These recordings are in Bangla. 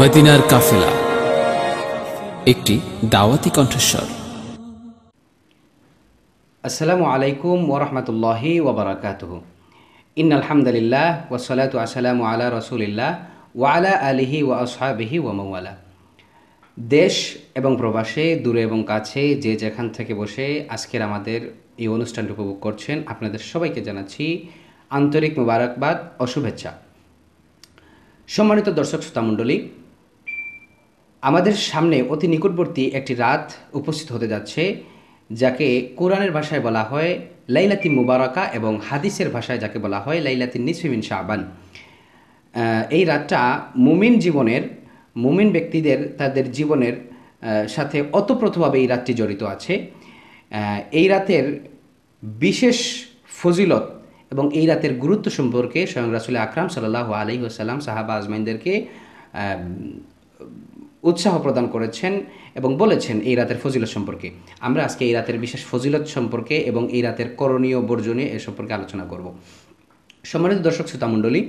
মদিনার কাফেলা একটি দাওয়াতি কণ্ঠস্বর আসসালামু আলাইকুম ওরহমতুল্লাহি ওবরাকাত ইন আলহামদুলিল্লাহ ওসলাতু আসসালামু আলা রসুলিল্লাহ ওয়ালা আলিহি ওয়া আসহাবিহি ওয়ামালা দেশ এবং প্রবাসে দূরে এবং কাছে যে যেখান থেকে বসে আজকের আমাদের এই অনুষ্ঠানটি উপভোগ করছেন আপনাদের সবাইকে জানাচ্ছি আন্তরিক মুবারকবাদ ও শুভেচ্ছা সম্মানিত দর্শক শ্রোতামণ্ডলী আমাদের সামনে অতি নিকটবর্তী একটি রাত উপস্থিত হতে যাচ্ছে যাকে কোরআনের ভাষায় বলা হয় লাইলাতি মুবারকা এবং হাদিসের ভাষায় যাকে বলা হয় লাইলাতি নিসমিন শাহবান এই রাতটা মুমিন জীবনের মুমিন ব্যক্তিদের তাদের জীবনের সাথে অতপ্রতভাবে এই রাতটি জড়িত আছে এই রাতের বিশেষ ফজিলত এবং এই রাতের গুরুত্ব সম্পর্কে স্বয়ং রাসুল আকরাম সাল্লাহ আলী ওসাল্লাম সাহাবা আজমাইনদেরকে উৎসাহ প্রদান করেছেন এবং বলেছেন এই রাতের ফজিলত সম্পর্কে আমরা আজকে এই রাতের বিশেষ ফজিলত সম্পর্কে এবং এই রাতের করণীয় বর্জনীয় এ সম্পর্কে আলোচনা করব সম্মানিত দর্শক শ্রোতামণ্ডলী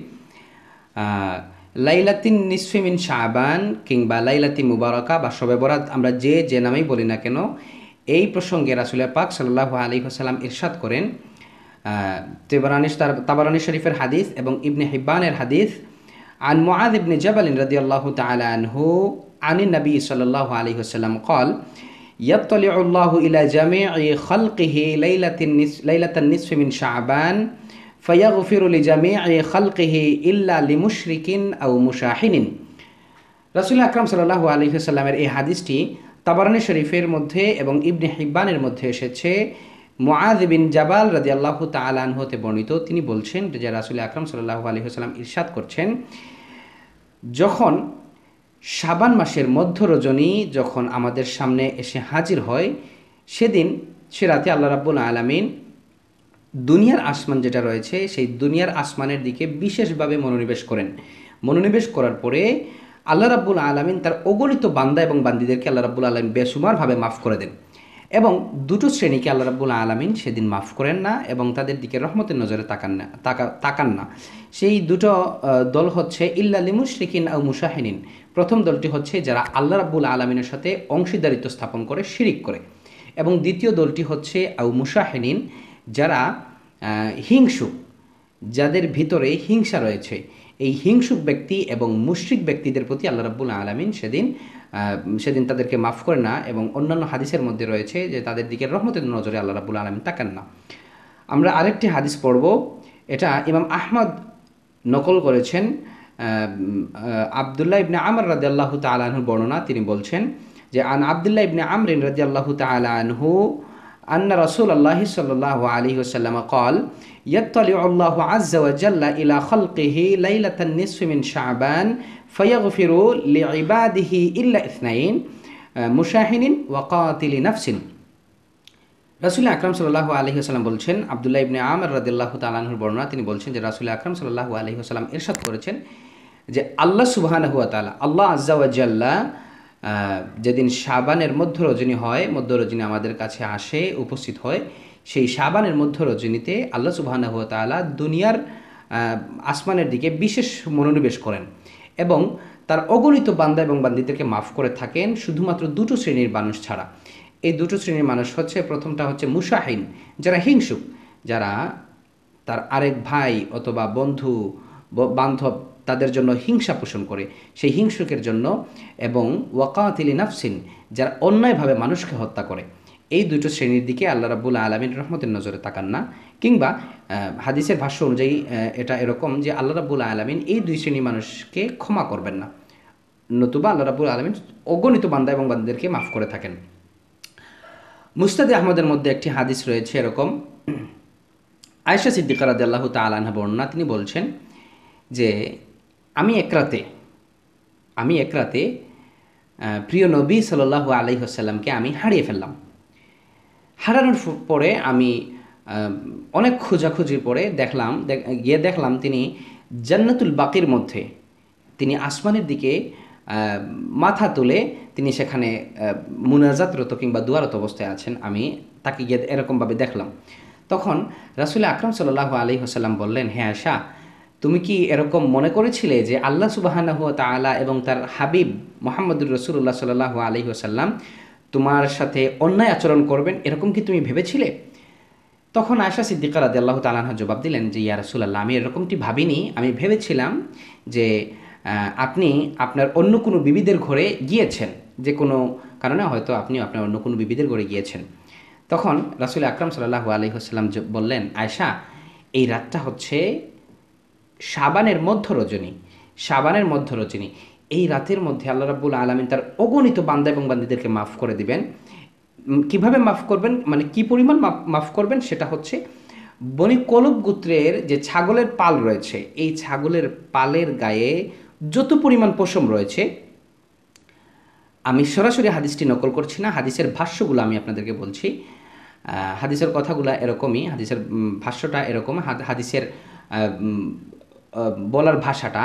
লাইলাতিন নিসফিমিন শাহবান কিংবা লাইলাতি মুবারকা বা শবে বরাত আমরা যে যে নামেই বলি না কেন এই প্রসঙ্গে রাসুলের পাক সাল্লাহ আলী হাসালাম ইরশাদ করেন তেবরানিস তার তাবারানি শরীফের হাদিস এবং ইবনে হিব্বানের হাদিস আন মুআজ ইবনে জাবাল রাদিয়াল্লাহু তাআলা আনহু আনি নবী সাল্লাল্লাহু আলাইহি ওয়াসাল্লাম কল ইয়াতলিউ আল্লাহ ইলা জামিই খালকিহি লাইলাতিন লাইলাতান নিসফ মিন শাবান ফায়াগফির লি জামিই খালকিহি ইল্লা লিমুশরিকিন আও মুশাহিনিন রাসূল আকরাম সাল্লাল্লাহু আলাইহি ওয়াসাল্লামের এই হাদিসটি তাবারানি শরীফের মধ্যে এবং ইবনে হিব্বানের মধ্যে এসেছে মোয়াজ বিন জাবাল রাজি আল্লাহ তালান হতে বর্ণিত তিনি বলছেন যে রাসুল আকরম সাল্লাহ আলহিহাস্লাম ইরশাদ করছেন যখন শাবান মাসের মধ্য রজনী যখন আমাদের সামনে এসে হাজির হয় সেদিন সে রাতে আল্লাহ রাব্বুল আলমিন দুনিয়ার আসমান যেটা রয়েছে সেই দুনিয়ার আসমানের দিকে বিশেষভাবে মনোনিবেশ করেন মনোনিবেশ করার পরে আল্লাহ রাব্বুল আলমিন তার অগণিত বান্দা এবং বান্দিদেরকে আল্লাহ রাব্বুল আলমিন বেসুমারভাবে মাফ করে দেন এবং দুটো শ্রেণীকে আল্লাহ রাব্বুল আলমিন সেদিন মাফ করেন না এবং তাদের দিকে রহমতের নজরে তাকান না তাকা তাকান না সেই দুটো দল হচ্ছে ইল্লালি মুশরিকিন আউ মুশাহিনিন প্রথম দলটি হচ্ছে যারা আল্লাহ রাব্বুল আলমিনের সাথে অংশীদারিত্ব স্থাপন করে শিরিক করে এবং দ্বিতীয় দলটি হচ্ছে আউ মুশাহিনিন যারা হিংসুক যাদের ভিতরে হিংসা রয়েছে এই হিংসুক ব্যক্তি এবং মুশ্রিক ব্যক্তিদের প্রতি আল্লাহ রাবুল আলমিন সেদিন সেদিন তাদেরকে মাফ করে না এবং অন্যান্য হাদিসের মধ্যে রয়েছে যে তাদের দিকে রহমতের নজরে আল্লাহ রাবুল আলম তাকান না আমরা আরেকটি হাদিস পড়ব এটা ইমাম আহমদ নকল করেছেন আবদুল্লাহ ইবনে আমর রাজি আল্লাহ তালাহুর বর্ণনা তিনি বলছেন যে আন আবদুল্লাহ ইবনে আমরিন রাজি আল্লাহ তালাহু أن رسول الله صلى الله عليه وسلم قال يطلع الله عز وجل إلى خلقه ليلة النصف من شعبان ফয়াগফিরু লি ইবাদিহি ইল্লা ইসনাইন মুশাহিনিন ওয়াকাতিলি নাফসিন রাসুল আকরাম সাল্লাহ আলহি আসালাম বলছেন আবদুল্লাহ ইবনে আমর রাদিল্লাহ তালাহুর বর্ণনা তিনি বলছেন যে রাসুল আকরাম সাল্লাহ আলহি আসালাম এরশাদ করেছেন যে আল্লাহ সুবাহান হুয়া তালা আল্লাহ আজ্জাওয়াজাল্লা যেদিন সাবানের মধ্য রজনী হয় মধ্য রজনী আমাদের কাছে আসে উপস্থিত হয় সেই সাবানের মধ্য রজনীতে আল্লাহ সুবাহান হুয়া তালা দুনিয়ার আসমানের দিকে বিশেষ মনোনিবেশ করেন এবং তার অগণিত বান্দা এবং বান্দিদেরকে মাফ করে থাকেন শুধুমাত্র দুটো শ্রেণীর মানুষ ছাড়া এই দুটো শ্রেণীর মানুষ হচ্ছে প্রথমটা হচ্ছে মুসাহিন যারা হিংসুক যারা তার আরেক ভাই অথবা বন্ধু বান্ধব তাদের জন্য হিংসা পোষণ করে সেই হিংসুকের জন্য এবং ওয়াকাতিলি নাফসিন যারা অন্যায়ভাবে মানুষকে হত্যা করে এই দুটো শ্রেণীর দিকে আল্লাহ রাবুল আলমিন রহমতের নজরে তাকান না কিংবা হাদিসের ভাষ্য অনুযায়ী এটা এরকম যে আল্লাহ রাবুল আলমিন এই দুই শ্রেণীর মানুষকে ক্ষমা করবেন না নতুবা আল্লাহ রাবুল আলমিন অগণিত বান্দা এবং বান্দাদেরকে মাফ করে থাকেন মুস্তাদে আহমদের মধ্যে একটি হাদিস রয়েছে এরকম আয়েশা সিদ্দিকার রাদে আল্লাহ তালানহা বর্ণনা তিনি বলছেন যে আমি একরাতে আমি একরাতে প্রিয় নবী সাল্লাল্লাহু আলি আমি হারিয়ে ফেললাম হারানোর পরে আমি অনেক খোঁজাখুঁজি পরে দেখলাম গিয়ে দেখলাম তিনি জান্নাতুল বাকির মধ্যে তিনি আসমানের দিকে মাথা তুলে তিনি সেখানে মুনাজাতরত কিংবা দুয়ারত অবস্থায় আছেন আমি তাকে গিয়ে এরকমভাবে দেখলাম তখন রাসুল আকরম সাল্লাহ আলী হাসাল্লাম বললেন হ্যাঁ আশা তুমি কি এরকম মনে করেছিলে যে আল্লাহ সুবাহানাহ তালা এবং তার হাবিব মোহাম্মদুর রসুল্লাহ সাল্লাহ আলী হোসাল্লাম তোমার সাথে অন্যায় আচরণ করবেন এরকম কি তুমি ভেবেছিলে তখন আয়সা সিদ্দিকা রাজি আল্লাহ তালানহা জবাব দিলেন যে ইয়া রাসুলাল্লাহ আমি এরকমটি ভাবিনি আমি ভেবেছিলাম যে আপনি আপনার অন্য কোনো বিবিদের ঘরে গিয়েছেন যে কোনো কারণে হয়তো আপনি আপনার অন্য কোনো বিবিদের ঘরে গিয়েছেন তখন রাসুল আকরাম সাল্লাহু আলহিহাস্লাম বললেন আয়সা এই রাতটা হচ্ছে সাবানের মধ্য রজনী সাবানের মধ্য রজনী এই রাতের মধ্যে আল্লাহ রাবুল আলমিন তার অগণিত বান্দা এবং বান্দিদেরকে মাফ করে দিবেন কিভাবে মাফ করবেন মানে কি পরিমাণ মাফ করবেন সেটা হচ্ছে বনি কলব গোত্রের যে ছাগলের পাল রয়েছে এই ছাগলের পালের গায়ে যত পরিমাণ পশম রয়েছে আমি সরাসরি হাদিসটি নকল করছি না হাদিসের ভাষ্যগুলো আমি আপনাদেরকে বলছি হাদিসের কথাগুলো এরকমই হাদিসের ভাষ্যটা এরকম হাদিসের বলার ভাষাটা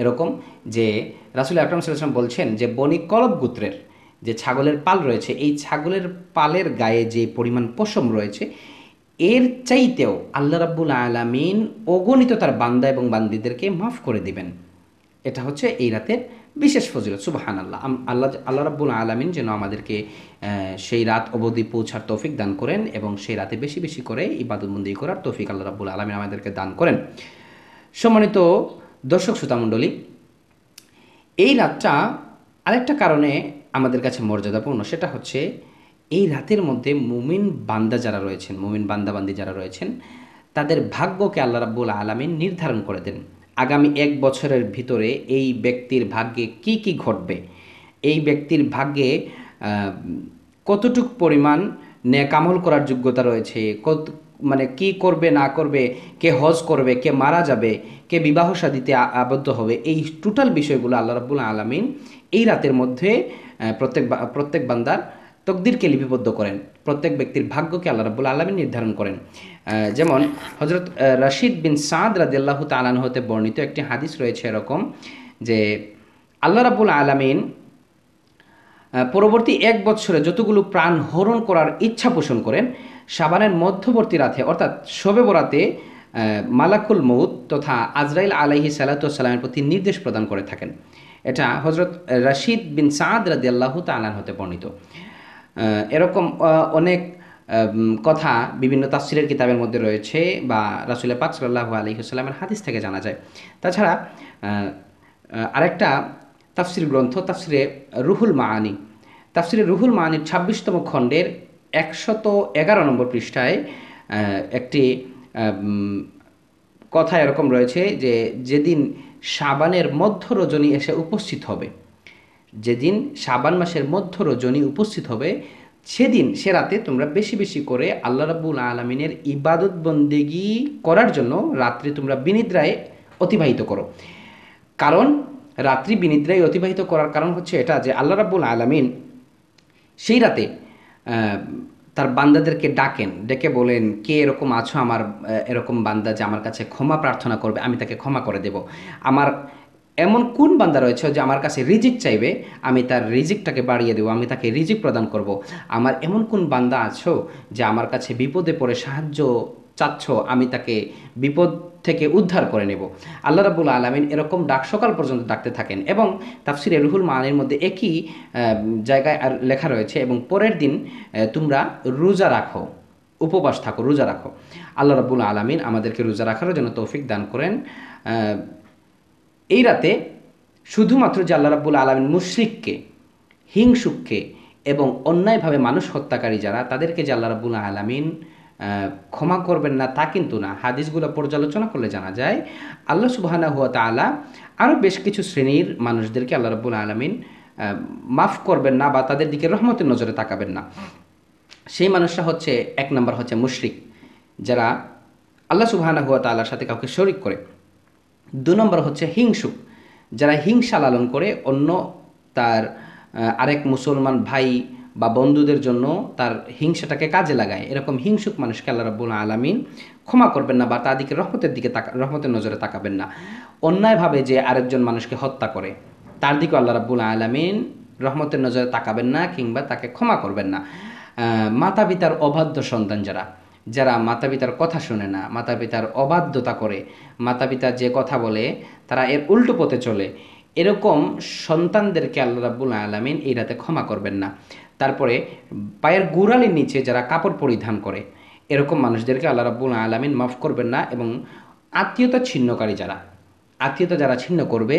এরকম যে রাসুল আকরাম সাল্লাম বলছেন যে বনি কলব গোত্রের যে ছাগলের পাল রয়েছে এই ছাগলের পালের গায়ে যে পরিমাণ পশম রয়েছে এর চাইতেও আল্লাহ রাব্বুল আলামিন অগণিত তার বান্দা এবং বান্দিদেরকে মাফ করে দিবেন এটা হচ্ছে এই রাতের বিশেষ ফজিল সুবাহান আল্লাহ আল্লাহ আল্লাহ রাব্বুল আলমিন যেন আমাদেরকে সেই রাত অবধি পৌঁছার তৌফিক দান করেন এবং সেই রাতে বেশি বেশি করে ইবাদতবন্দি করার তৌফিক আল্লাহ রাব্বুল আলমিন আমাদেরকে দান করেন সম্মানিত দর্শক শ্রোতামণ্ডলী এই রাতটা আরেকটা কারণে আমাদের কাছে মর্যাদাপূর্ণ সেটা হচ্ছে এই রাতের মধ্যে মুমিন বান্দা যারা রয়েছেন মুমিন বান্দাবান্দি যারা রয়েছেন তাদের ভাগ্যকে আল্লাহ রাব্বুল আলমিন নির্ধারণ করে দেন আগামী এক বছরের ভিতরে এই ব্যক্তির ভাগ্যে কি কি ঘটবে এই ব্যক্তির ভাগ্যে কতটুক পরিমাণ ন্যাকামল করার যোগ্যতা রয়েছে কত মানে কি করবে না করবে কে হজ করবে কে মারা যাবে কে বিবাহ সাদিতে আবদ্ধ হবে এই টোটাল বিষয়গুলো আল্লাহ রাবুল আলমিন এই রাতের মধ্যে প্রত্যেক প্রত্যেক বান্দার তকদিরকে লিপিবদ্ধ করেন প্রত্যেক ব্যক্তির ভাগ্যকে আল্লাহ রাবুল আলমী নির্ধারণ করেন যেমন হজরত রশিদ বিন সাদ রাদিল্লাহ তালান হতে বর্ণিত একটি হাদিস রয়েছে এরকম যে আল্লাহ রাবুল আলমিন পরবর্তী এক বছরে যতগুলো প্রাণ হরণ করার ইচ্ছা পোষণ করেন সাবানের মধ্যবর্তী রাতে অর্থাৎ শবে বরাতে মালাকুল মৌত তথা আজরাইল আলাহি সালাতামের প্রতি নির্দেশ প্রদান করে থাকেন এটা হজরত রশিদ বিন সাদ রাদি আল্লাহ তালান হতে বর্ণিত এরকম অনেক কথা বিভিন্ন তাসিরের কিতাবের মধ্যে রয়েছে বা রাসুলের পাক সাল্লাহ আলহিহসাল্লামের হাদিস থেকে জানা যায় তাছাড়া আরেকটা তাফসির গ্রন্থ তাফসিরে রুহুল মাহানি তাফসিরে রুহুল মাহানির ছাব্বিশতম খণ্ডের একশত এগারো নম্বর পৃষ্ঠায় একটি কথা এরকম রয়েছে যে যেদিন সাবানের মধ্য রজনী এসে উপস্থিত হবে যেদিন সাবান মাসের মধ্য রজনী উপস্থিত হবে সেদিন সে রাতে তোমরা বেশি বেশি করে আল্লাহ রাব্বুল আলমিনের ইবাদত বন্দেগি করার জন্য রাত্রি তোমরা বিনিদ্রায় অতিবাহিত করো কারণ রাত্রি বিনিদ্রায় অতিবাহিত করার কারণ হচ্ছে এটা যে আল্লাহ রাবুল আলমিন সেই রাতে তার বান্দাদেরকে ডাকেন ডেকে বলেন কে এরকম আছো আমার এরকম বান্দা যে আমার কাছে ক্ষমা প্রার্থনা করবে আমি তাকে ক্ষমা করে দেব আমার এমন কোন বান্দা রয়েছে যে আমার কাছে রিজিক চাইবে আমি তার রিজিকটাকে বাড়িয়ে দেবো আমি তাকে রিজিক প্রদান করব। আমার এমন কোন বান্দা আছো যে আমার কাছে বিপদে পড়ে সাহায্য চাচ্ছ আমি তাকে বিপদ থেকে উদ্ধার করে নেব আল্লাহ রাবুল আলমিন এরকম ডাক সকাল পর্যন্ত ডাকতে থাকেন এবং তাফসির রুহুল মানের মধ্যে একই জায়গায় আর লেখা রয়েছে এবং পরের দিন তোমরা রোজা রাখো উপবাস থাকো রোজা রাখো আল্লাহ রাবুল আলমিন আমাদেরকে রোজা রাখারও জন্য তৌফিক দান করেন এই রাতে শুধুমাত্র যে আল্লাহ রাবুল আলমিন মুশ্রিককে হিংসুককে এবং অন্যায়ভাবে মানুষ হত্যাকারী যারা তাদেরকে যে আল্লাহ রাবুল আলমিন ক্ষমা করবেন না তা কিন্তু না হাদিসগুলো পর্যালোচনা করলে জানা যায় আল্লাহ সুবাহানা হুয়া তালা আরও বেশ কিছু শ্রেণীর মানুষদেরকে আল্লাহ রব্বুল আলমিন মাফ করবেন না বা তাদের দিকে রহমতের নজরে তাকাবেন না সেই মানুষরা হচ্ছে এক নম্বর হচ্ছে মুশরিক যারা আল্লাহ সুবাহানা হুয়া তালার সাথে কাউকে শরিক করে দু নম্বর হচ্ছে হিংসুক যারা হিংসা লালন করে অন্য তার আরেক মুসলমান ভাই বা বন্ধুদের জন্য তার হিংসাটাকে কাজে লাগায় এরকম হিংসুক মানুষকে আল্লাহ রব্বুল আলমিন ক্ষমা করবেন না বা তাদেরকে রহমতের দিকে তাকা রহমতের নজরে তাকাবেন না অন্যায়ভাবে যে আরেকজন মানুষকে হত্যা করে তার দিকেও আল্লাহ রব্বুল আলমিন রহমতের নজরে তাকাবেন না কিংবা তাকে ক্ষমা করবেন না মাতা পিতার অবাধ্য সন্তান যারা যারা মাতা পিতার কথা শোনে না মাতা পিতার অবাধ্যতা করে মাতা পিতা যে কথা বলে তারা এর উল্টো পথে চলে এরকম সন্তানদেরকে আল্লাহ রাবুল আলমিন এই রাতে ক্ষমা করবেন না তারপরে পায়ের গোড়ালির নিচে যারা কাপড় পরিধান করে এরকম মানুষদেরকে আল্লাহ রাব্বুল আলমিন মাফ করবেন না এবং আত্মীয়তা ছিন্নকারী যারা আত্মীয়তা যারা ছিন্ন করবে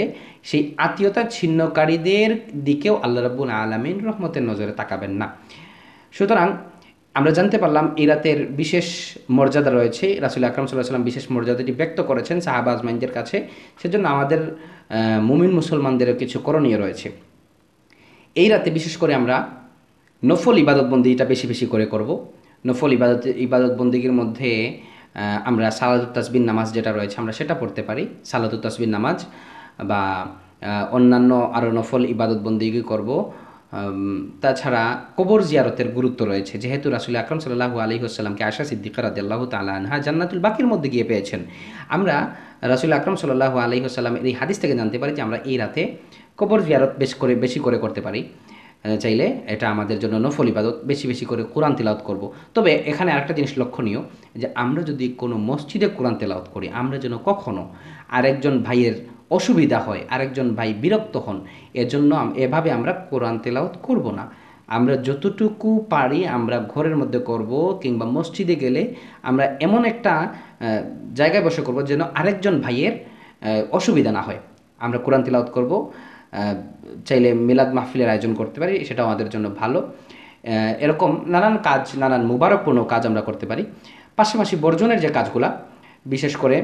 সেই আত্মীয়তা ছিন্নকারীদের দিকেও আল্লাহ রাব্বুল আলামিন রহমতের নজরে তাকাবেন না সুতরাং আমরা জানতে পারলাম এই রাতের বিশেষ মর্যাদা রয়েছে রাসুল আকরাম সাল্লাহ সাল্লাম বিশেষ মর্যাদাটি ব্যক্ত করেছেন সাহাব আজমাইনদের কাছে সেজন্য আমাদের মুমিন মুসলমানদেরও কিছু করণীয় রয়েছে এই রাতে বিশেষ করে আমরা নফল ইবাদতবন্দি এটা বেশি বেশি করে করব নফল ইবাদত ইবাদতবন্দিগির মধ্যে আমরা সালাদুত তাসবিন নামাজ যেটা রয়েছে আমরা সেটা পড়তে পারি সালাদুত তাসবিন নামাজ বা অন্যান্য আরও নফল ইবাদতবন্দিগি করব তাছাড়া কবর জিয়ারতের গুরুত্ব রয়েছে যেহেতু রাসুল আকরম সাল্লাহ আলী আসসালামকে আশা সিদ্দিকার আদাল্লাহ তালা আনহা জান্নাতুল বাকির মধ্যে গিয়ে পেয়েছেন আমরা রাসুল আকরম সাল্লাহ আলী আসসালাম এই হাদিস থেকে জানতে পারি যে আমরা এই রাতে কবর জিয়ারত বেশ করে বেশি করে করতে পারি চাইলে এটা আমাদের জন্য নফল ইবাদত বেশি বেশি করে কোরআন তেলাওত করব। তবে এখানে আরেকটা জিনিস লক্ষণীয় যে আমরা যদি কোনো মসজিদে কোরআন তেলাওত করি আমরা যেন কখনও আরেকজন ভাইয়ের অসুবিধা হয় আরেকজন ভাই বিরক্ত হন এজন্য এভাবে আমরা কোরআন তেলাওত করব না আমরা যতটুকু পারি আমরা ঘরের মধ্যে করব কিংবা মসজিদে গেলে আমরা এমন একটা জায়গায় বসে করব যেন আরেকজন ভাইয়ের অসুবিধা না হয় আমরা কোরআন তেলাওত করব চাইলে মিলাদ মাহফিলের আয়োজন করতে পারি সেটাও আমাদের জন্য ভালো এরকম নানান কাজ নানান মুবারকপূর্ণ কাজ আমরা করতে পারি পাশাপাশি বর্জনের যে কাজগুলা বিশেষ করে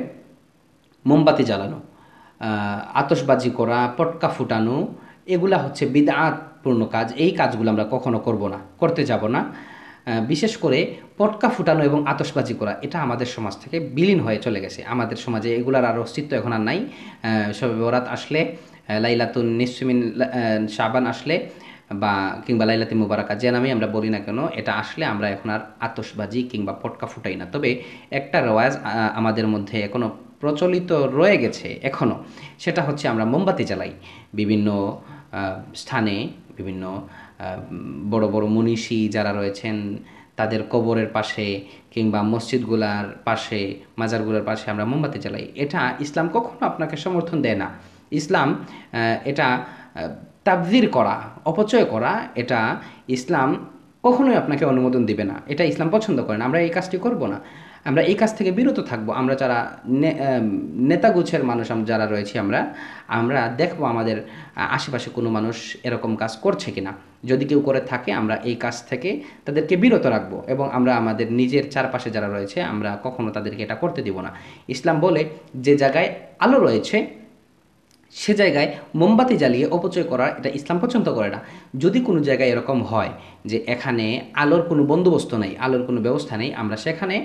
মোমবাতি জ্বালানো আতসবাজি করা পটকা ফুটানো এগুলা হচ্ছে বিদাতপূর্ণ কাজ এই কাজগুলো আমরা কখনো করব না করতে যাব না বিশেষ করে পটকা ফুটানো এবং আতসবাজি করা এটা আমাদের সমাজ থেকে বিলীন হয়ে চলে গেছে আমাদের সমাজে এগুলার আর অস্তিত্ব এখন আর নাই সবে বরাত আসলে লাইলাতুন নিসমিন সাবান আসলে বা কিংবা লাইলাতি মুবারাকা যে নামে আমরা বলি না কেন এটা আসলে আমরা এখন আর আতসবাজি কিংবা পটকা ফুটাই না তবে একটা রেওয়াজ আমাদের মধ্যে এখনও প্রচলিত রয়ে গেছে এখনও সেটা হচ্ছে আমরা মোমবাতি জ্বালাই বিভিন্ন স্থানে বিভিন্ন বড় বড় মনীষী যারা রয়েছেন তাদের কবরের পাশে কিংবা মসজিদগুলার পাশে মাজারগুলোর পাশে আমরা মোমবাতি জ্বালাই এটা ইসলাম কখনো আপনাকে সমর্থন দেয় না ইসলাম এটা তাবজির করা অপচয় করা এটা ইসলাম কখনোই আপনাকে অনুমোদন দিবে না এটা ইসলাম পছন্দ করে না আমরা এই কাজটি করব না আমরা এই কাজ থেকে বিরত থাকব আমরা যারা নেতাগুছের মানুষ যারা রয়েছি আমরা আমরা দেখব আমাদের আশেপাশে কোনো মানুষ এরকম কাজ করছে কিনা যদি কেউ করে থাকে আমরা এই কাজ থেকে তাদেরকে বিরত রাখবো এবং আমরা আমাদের নিজের চারপাশে যারা রয়েছে আমরা কখনো তাদেরকে এটা করতে দিব না ইসলাম বলে যে জায়গায় আলো রয়েছে সে জায়গায় মোমবাতি জ্বালিয়ে অপচয় করা এটা ইসলাম পছন্দ করে না যদি কোনো জায়গায় এরকম হয় যে এখানে আলোর কোনো বন্দোবস্ত নেই আলোর কোনো ব্যবস্থা নেই আমরা সেখানে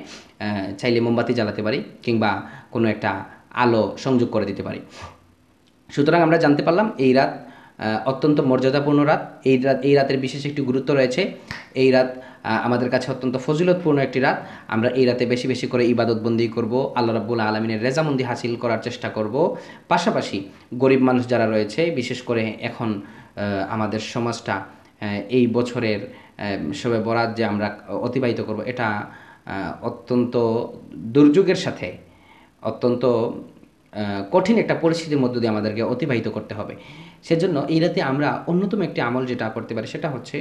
চাইলে মোমবাতি জ্বালাতে পারি কিংবা কোনো একটা আলো সংযোগ করে দিতে পারি সুতরাং আমরা জানতে পারলাম এই রাত অত্যন্ত মর্যাদাপূর্ণ রাত এই রাত এই রাতের বিশেষ একটি গুরুত্ব রয়েছে এই রাত আমাদের কাছে অত্যন্ত ফজিলতপূর্ণ একটি রাত আমরা এই রাতে বেশি বেশি করে ইবাদতবন্দি করব আল্লাহ রাবুল আলমিনের রেজামন্দি হাসিল করার চেষ্টা করব পাশাপাশি গরিব মানুষ যারা রয়েছে বিশেষ করে এখন আমাদের সমাজটা এই বছরের সবে বরাত যে আমরা অতিবাহিত করব এটা অত্যন্ত দুর্যোগের সাথে অত্যন্ত কঠিন একটা পরিস্থিতির মধ্য দিয়ে আমাদেরকে অতিবাহিত করতে হবে সেজন্য এই রাতে আমরা অন্যতম একটি আমল যেটা করতে পারি সেটা হচ্ছে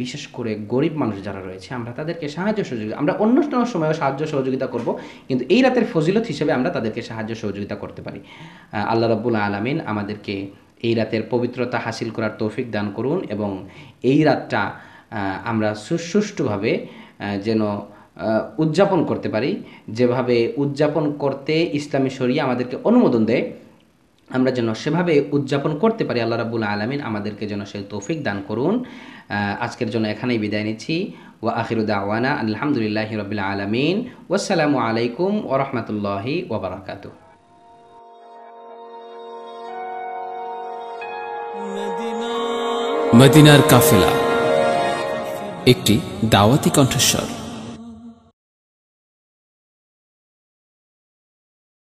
বিশেষ করে গরিব মানুষ যারা রয়েছে আমরা তাদেরকে সাহায্য সহযোগিতা আমরা অন্য সময়ও সাহায্য সহযোগিতা করব কিন্তু এই রাতের ফজিলত হিসেবে আমরা তাদেরকে সাহায্য সহযোগিতা করতে পারি আল্লাহ রব্বুল আলমিন আমাদেরকে এই রাতের পবিত্রতা হাসিল করার তৌফিক দান করুন এবং এই রাতটা আমরা সুষ্ঠুভাবে যেন উদযাপন করতে পারি যেভাবে উদযাপন করতে ইসলামী শরিয়া আমাদেরকে অনুমোদন দেয় আমরা যেন সেভাবে উদযাপন করতে পারি আল্লাহ রাবুল আলমিন আমাদেরকে যেন সেই তৌফিক দান করুন আজকের জন্য এখানেই বিদায় নিচ্ছি ওয়া আখিরুদ আলহামদুলিল্লাহ রবিল আলমিন ওসালামু আলাইকুম ও ওরহমতুল্লাহি ওবরাকাত মদিনার কাফেলা একটি দাওয়াতি কণ্ঠস্বর